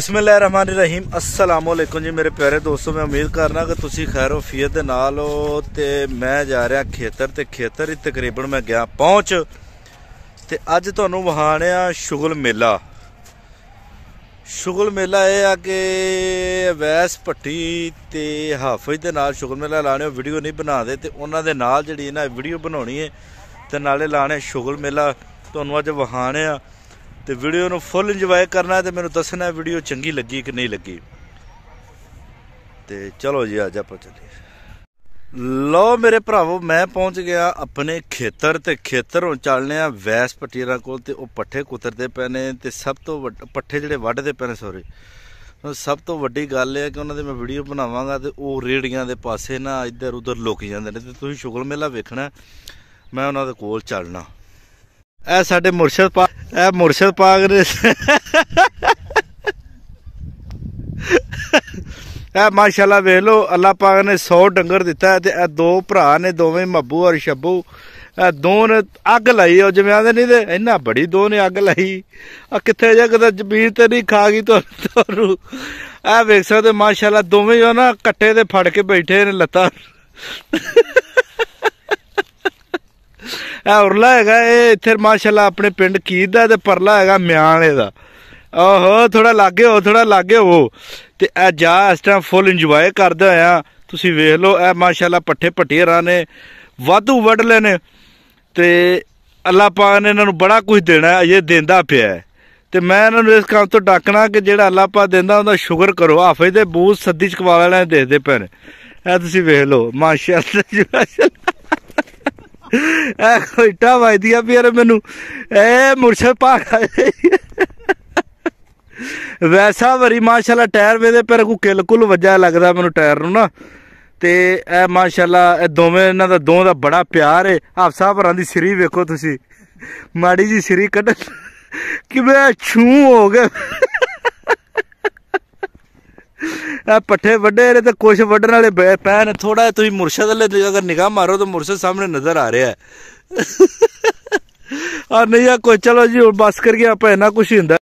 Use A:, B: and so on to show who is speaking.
A: ਬਿਸਮਿਲ੍ਲਾਹਿਰਰਹਿਮਾਨਿਰਰਹੀਮ ਅਸਲਾਮ ਅਲੈਕੁਮ ਜੀ ਮੇਰੇ ਪਿਆਰੇ ਦੋਸਤੋ ਮੈਂ ਉਮੀਦ ਕਰਨਾ ਕਿ ਤੁਸੀਂ ਖੈਰ ਵਫੀਅਤ ਦੇ ਨਾਲ ਹੋ ਤੇ ਮੈਂ ਜਾ ਰਿਹਾ ਖੇਤਰ ਤੇ ਖੇਤਰ ਹੀ ਤਕਰੀਬਨ ਮੈਂ ਗਿਆ ਪਹੁੰਚ ਤੇ ਅੱਜ ਤੁਹਾਨੂੰ ਵਹਾਣਿਆ ਸ਼ੁਗਲ ਮੇਲਾ ਸ਼ੁਗਲ ਮੇਲਾ ਇਹ ਆ ਕਿ ਵੈਸ ਪੱਟੀ ਤੇ ਹਾਫਿਜ਼ ਦੇ ਨਾਲ ਸ਼ੁਗਲ ਮੇਲਾ ਲਾਣੇ ਵੀਡੀਓ ਨਹੀਂ ਬਣਾਦੇ ਤੇ ਉਹਨਾਂ ਦੇ ਨਾਲ ਜਿਹੜੀ ਇਹਨਾਂ ਵੀਡੀਓ ਬਣਾਉਣੀ ਹੈ ਤੇ ਨਾਲੇ ਲਾਣੇ ਸ਼ੁਗਲ ਮੇਲਾ ਤੁਹਾਨੂੰ ਅੱਜ ਵਹਾਣਿਆ ਤੇ ਵੀਡੀਓ ਨੂੰ ਫੁੱਲ ਇੰਜੋਏ ਕਰਨਾ ਤੇ ਮੈਨੂੰ ਦੱਸਣਾ ਵੀਡੀਓ ਚੰਗੀ ਲੱਗੀ ਕਿ ਨਹੀਂ ਲੱਗੀ ਤੇ ਚਲੋ ਜੀ ਅੱਜ ਆਪਾਂ ਚੱਲੀਏ ਲਓ ਮੇਰੇ ਭਰਾਵੋ ਮੈਂ ਪਹੁੰਚ ਗਿਆ ਆਪਣੇ ਖੇਤਰ ਤੇ ਖੇਤਰੋਂ ਚੱਲਨੇ ਆ ਵੈਸ ਪਟੀਰਾ ਕੋਲ ਤੇ ਉਹ ਪੱਠੇ ਕੁੱਤਰਦੇ ਪਏ ਨੇ ਤੇ ਸਭ ਤੋਂ ਪੱਠੇ ਜਿਹੜੇ ਵੱਢਦੇ ਪਏ ਨੇ ਸੋਰੀ ਸਭ ਤੋਂ ਵੱਡੀ ਗੱਲ ਇਹ ਹੈ ਕਿ ਉਹਨਾਂ ਦੇ ਮੈਂ ਵੀਡੀਓ ਬਣਾਵਾਂਗਾ ਤੇ ਉਹ ਰੇੜੀਆਂ ਦੇ ਪਾਸੇ ਨਾ ਇੱਧਰ ਉੱਧਰ ਲੁਕ ਜਾਂਦੇ ਨੇ ਤੇ ਤੁਸੀਂ ਸ਼ੁਗਲ ਮੇਲਾ ਵੇਖਣਾ ਮੈਂ ਉਹਨਾਂ ਦੇ ਕੋਲ ਚੱਲਣਾ ਇਹ ਸਾਡੇ ਮੁਰਸ਼ਦ ਪਾ ਇਹ ਮੁਰਸ਼ਦ ਪਾਗ ਨੇ ਇਹ ਮਾਸ਼ਾਅੱਲਾ ਵੇਖ ਲਓ ਅੱਲਾ ਪਾਕ ਨੇ 100 ਡੰਗਰ ਦਿੱਤਾ ਤੇ ਇਹ ਦੋ ਭਰਾ ਨੇ ਦੋਵੇਂ ਮੱਬੂ ਔਰ ਸ਼ੱਬੂ ਇਹ ਦੋ ਨੇ ਅੱਗ ਲਾਈ ਉਹ ਜਿਵੇਂ ਆਦੇ ਨਹੀਂ ਤੇ ਇੰਨਾ ਬੜੀ ਦੋ ਨੇ ਅੱਗ ਲਾਈ ਆ ਕਿੱਥੇ ਜਾ ਕਦਾ ਜ਼ਮੀਨ ਤੇ ਨਹੀਂ ਖਾ ਗਈ ਤੁਹਾਨੂੰ ਇਹ ਵੇਖ ਸਕਦੇ ਮਾਸ਼ਾਅੱਲਾ ਦੋਵੇਂ ਜੋ ਨਾ ਕੱਟੇ ਤੇ ਫੜ ਕੇ ਬੈਠੇ ਨੇ ਲੱਤਾਂ ਇਹ ਉਰਲਾ ਹੈਗਾ ਇਹ ਇੱਥੇ ਮਾਸ਼ਾਅੱਲਾ ਆਪਣੇ ਪਿੰਡ ਕੀਦ ਦਾ ਤੇ ਪਰਲਾ ਹੈਗਾ ਮਿਆਣੇ ਦਾ ਆਹੋ ਥੋੜਾ ਲਾਗੇ ਹੋ ਥੋੜਾ ਲਾਗੇ ਹੋ ਤੇ ਇਹ ਜਾ ਇਸ ਟਾਈਮ ਫੁੱਲ ਇੰਜੋਏ ਕਰਦੇ ਹੋਇਆ ਤੁਸੀਂ ਵੇਖ ਲਓ ਇਹ ਮਾਸ਼ਾਅੱਲਾ ਪੱਠੇ ਪਟੇਰਾ ਨੇ ਵਾਧੂ ਵੱਢ ਲੈ ਨੇ ਤੇ ਅੱਲਾ ਪਾਕ ਨੇ ਇਹਨਾਂ ਨੂੰ ਬੜਾ ਕੁਝ ਦੇਣਾ ਹੈ ਇਹ ਦਿੰਦਾ ਪਿਆ ਤੇ ਮੈਂ ਇਹਨਾਂ ਨੂੰ ਇਸ ਕੰਮ ਤੋਂ ਡਾਕਣਾ ਕਿ ਜਿਹੜਾ ਅੱਲਾ ਪਾਕ ਦਿੰਦਾ ਉਹਦਾ ਸ਼ੁਕਰ ਕਰੋ ਆਫੇ ਦੇ ਬੂਤ ਸੱਦੀ ਚਕਵਾਲਾ ਲੈ ਦੇ ਦੇਖਦੇ ਪਏ ਇਹ ਤੁਸੀਂ ਵੇਖ ਲਓ ਮਾਸ਼ਾਅੱਲਾ ਐ ਟਾ ਵਜਦੀ ਆ ਪਿਆਰੇ ਮੈਨੂੰ ਐ ਮੁਰਸ਼ਦ ਪਾਕ ਵੈਸਾ ਵਰੀ ਮਾਸ਼ਾਅੱਲਾ ਟਾਇਰ ਵੇਦੇ ਪਰ ਕੋ ਕਿਲ ਕੁਲ ਲੱਗਦਾ ਮੈਨੂੰ ਟਾਇਰ ਨੂੰ ਨਾ ਤੇ ਐ ਮਾਸ਼ਾਅੱਲਾ ਇਹ ਦੋਵੇਂ ਇਹਨਾਂ ਦਾ ਦੋ ਦਾ ਬੜਾ ਪਿਆਰ ਹੈ ਆਪ ਸਾਹਿਬ ਹਰਾਂ ਦੀ ਸ੍ਰੀ ਵੇਖੋ ਤੁਸੀਂ ਮਾੜੀ ਜੀ ਸ੍ਰੀ ਕੱਢ ਕਿਵੇਂ ਛੂ ਹੋ ਗਏ ਆ ਪੱਠੇ ਵੱਡੇ ਨੇ ਤੇ ਕੁਛ ਵੱਡਣ ਵਾਲੇ ਪੈਨ ਥੋੜਾ ਤੁਸੀਂ ਮੁਰਸ਼ਦ ਵਾਲੇ ਅਗਰ ਨਿਗਾਹ ਮਾਰੋ ਤਾਂ ਮੁਰਸ਼ਦ ਸਾਹਮਣੇ ਨਜ਼ਰ ਆ ਰਿਹਾ ਆ ਨਹੀਂ ਆ ਕੋਈ ਚਲੋ ਜੀ ਬਸ ਕਰ ਗਿਆ ਆਪਾਂ ਇਹਨਾਂ ਕੁਝ ਹੀ ਹੁੰਦਾ